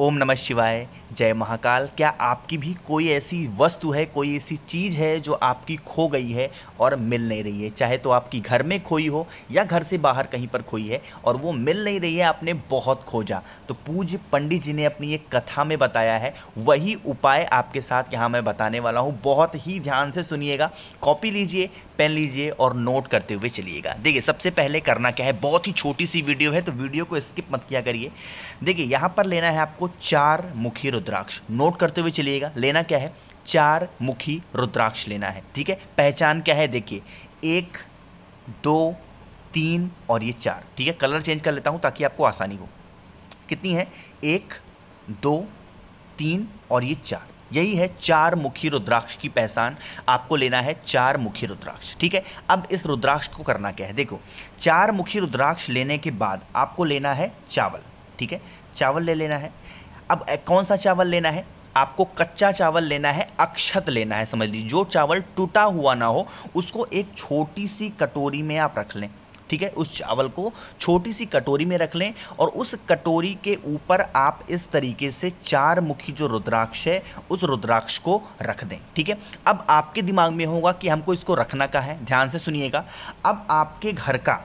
ओम नमः शिवाय जय महाकाल क्या आपकी भी कोई ऐसी वस्तु है कोई ऐसी चीज़ है जो आपकी खो गई है और मिल नहीं रही है चाहे तो आपकी घर में खोई हो या घर से बाहर कहीं पर खोई है और वो मिल नहीं रही है आपने बहुत खोजा तो पूज्य पंडित जी ने अपनी एक कथा में बताया है वही उपाय आपके साथ यहाँ मैं बताने वाला हूँ बहुत ही ध्यान से सुनिएगा कॉपी लीजिए पेन लीजिए और नोट करते हुए चलिएगा देखिए सबसे पहले करना क्या है बहुत ही छोटी सी वीडियो है तो वीडियो को स्किप मत किया करिए देखिए यहाँ पर लेना है आपको चार मुखी रुद्राक्ष नोट करते हुए चलिएगा लेना क्या है चार मुखी रुद्राक्ष लेना है ठीक है पहचान क्या है देखिए एक दो तीन और ये चार ठीक है कलर चेंज कर लेता हूँ ताकि आपको आसानी हो कितनी है एक दो तीन और ये चार यही है चार मुखी रुद्राक्ष की पहचान आपको लेना है चार मुखी रुद्राक्ष ठीक है अब इस रुद्राक्ष को करना क्या है देखो चार मुखी रुद्राक्ष लेने के बाद आपको लेना है चावल ठीक है चावल ले लेना है अब कौन सा चावल लेना है आपको कच्चा चावल लेना है अक्षत लेना है समझ लीजिए जो चावल टूटा हुआ ना हो उसको एक छोटी सी कटोरी में आप रख लें ठीक है उस चावल को छोटी सी कटोरी में रख लें और उस कटोरी के ऊपर आप इस तरीके से चार मुखी जो रुद्राक्ष है उस रुद्राक्ष को रख दें ठीक है अब आपके दिमाग में होगा कि हमको इसको रखना का है ध्यान से सुनिएगा अब आपके घर का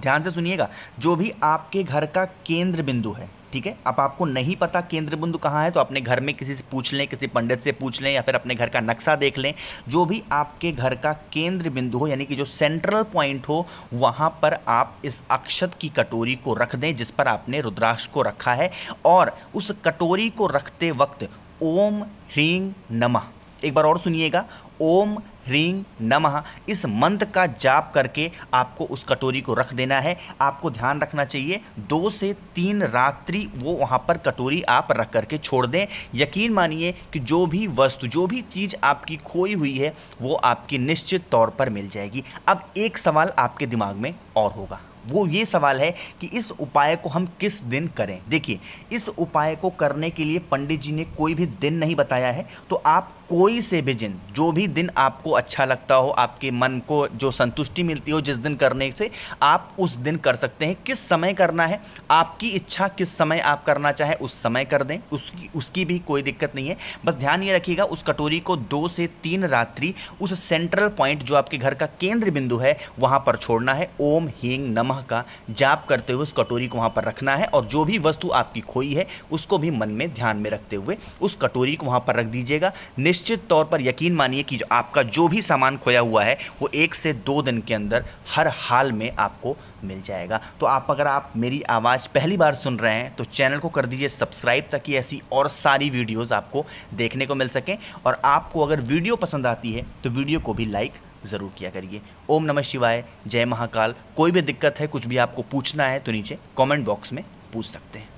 ध्यान से सुनिएगा जो भी आपके घर का केंद्र बिंदु है ठीक है अब आपको नहीं पता केंद्र बिंदु कहाँ है तो अपने घर में किसी से पूछ लें किसी पंडित से पूछ लें या फिर अपने घर का नक्शा देख लें जो भी आपके घर का केंद्र बिंदु हो यानी कि जो सेंट्रल पॉइंट हो वहाँ पर आप इस अक्षत की कटोरी को रख दें जिस पर आपने रुद्राक्ष को रखा है और उस कटोरी को रखते वक्त ओम ह्रीम नमः एक बार और सुनिएगा ओम ह्रीं नमः इस मंत्र का जाप करके आपको उस कटोरी को रख देना है आपको ध्यान रखना चाहिए दो से तीन रात्रि वो वहाँ पर कटोरी आप रख करके छोड़ दें यकीन मानिए कि जो भी वस्तु जो भी चीज़ आपकी खोई हुई है वो आपकी निश्चित तौर पर मिल जाएगी अब एक सवाल आपके दिमाग में और होगा वो ये सवाल है कि इस उपाय को हम किस दिन करें देखिए इस उपाय को करने के लिए पंडित जी ने कोई भी दिन नहीं बताया है तो आप कोई से भी दिन जो भी दिन आपको अच्छा लगता हो आपके मन को जो संतुष्टि मिलती हो जिस दिन करने से आप उस दिन कर सकते हैं किस समय करना है आपकी इच्छा किस समय आप करना चाहें उस समय कर दें उसकी उसकी भी कोई दिक्कत नहीं है बस ध्यान ये रखिएगा उस कटोरी को दो से तीन रात्रि उस सेंट्रल पॉइंट जो आपके घर का केंद्र बिंदु है वहाँ पर छोड़ना है ओम हींग नमह का जाप करते हुए उस कटोरी को वहाँ पर रखना है और जो भी वस्तु आपकी खोई है उसको भी मन में ध्यान में रखते हुए उस कटोरी को वहाँ पर रख दीजिएगा निश्चित तौर पर यकीन मानिए कि जो आपका जो भी सामान खोया हुआ है वो एक से दो दिन के अंदर हर हाल में आपको मिल जाएगा तो आप अगर आप मेरी आवाज़ पहली बार सुन रहे हैं तो चैनल को कर दीजिए सब्सक्राइब ताकि ऐसी और सारी वीडियोस आपको देखने को मिल सकें और आपको अगर वीडियो पसंद आती है तो वीडियो को भी लाइक ज़रूर किया करिए ओम नमः शिवाय जय महाकाल कोई भी दिक्कत है कुछ भी आपको पूछना है तो नीचे कॉमेंट बॉक्स में पूछ सकते हैं